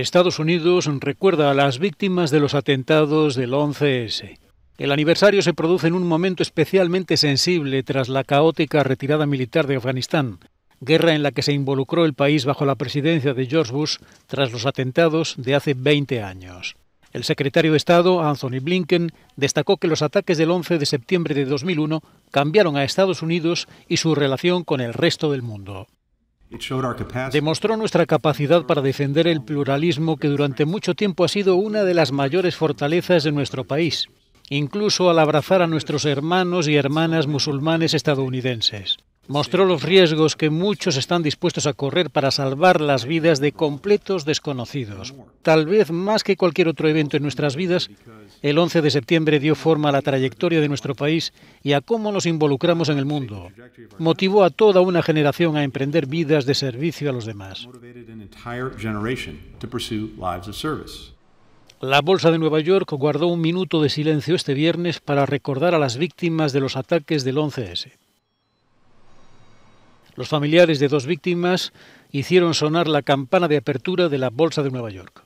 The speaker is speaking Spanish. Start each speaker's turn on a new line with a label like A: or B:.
A: Estados Unidos recuerda a las víctimas de los atentados del 11S. El aniversario se produce en un momento especialmente sensible tras la caótica retirada militar de Afganistán, guerra en la que se involucró el país bajo la presidencia de George Bush tras los atentados de hace 20 años. El secretario de Estado, Anthony Blinken, destacó que los ataques del 11 de septiembre de 2001 cambiaron a Estados Unidos y su relación con el resto del mundo. Demostró nuestra capacidad para defender el pluralismo que durante mucho tiempo ha sido una de las mayores fortalezas de nuestro país, incluso al abrazar a nuestros hermanos y hermanas musulmanes estadounidenses mostró los riesgos que muchos están dispuestos a correr para salvar las vidas de completos desconocidos. Tal vez más que cualquier otro evento en nuestras vidas, el 11 de septiembre dio forma a la trayectoria de nuestro país y a cómo nos involucramos en el mundo. Motivó a toda una generación a emprender vidas de servicio a los demás. La Bolsa de Nueva York guardó un minuto de silencio este viernes para recordar a las víctimas de los ataques del 11S. Los familiares de dos víctimas hicieron sonar la campana de apertura de la Bolsa de Nueva York.